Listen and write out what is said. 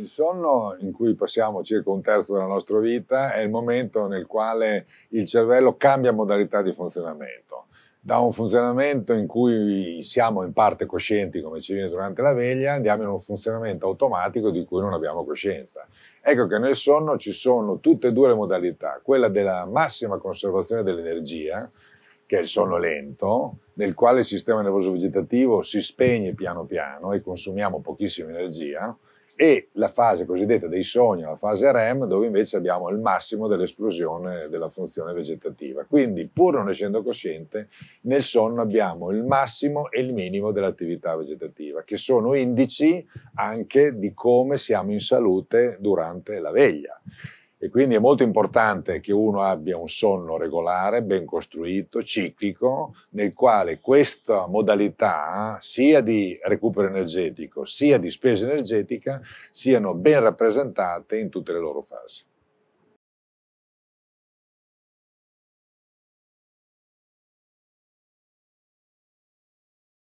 Il sonno in cui passiamo circa un terzo della nostra vita è il momento nel quale il cervello cambia modalità di funzionamento. Da un funzionamento in cui siamo in parte coscienti, come ci viene durante la veglia, andiamo in un funzionamento automatico di cui non abbiamo coscienza. Ecco che nel sonno ci sono tutte e due le modalità, quella della massima conservazione dell'energia, che è il sonno lento, nel quale il sistema nervoso vegetativo si spegne piano piano e consumiamo pochissima energia, e la fase cosiddetta dei sogni, la fase REM, dove invece abbiamo il massimo dell'esplosione della funzione vegetativa. Quindi, pur non essendo cosciente, nel sonno abbiamo il massimo e il minimo dell'attività vegetativa, che sono indici anche di come siamo in salute durante la veglia. E quindi è molto importante che uno abbia un sonno regolare, ben costruito, ciclico, nel quale questa modalità sia di recupero energetico sia di spesa energetica siano ben rappresentate in tutte le loro fasi.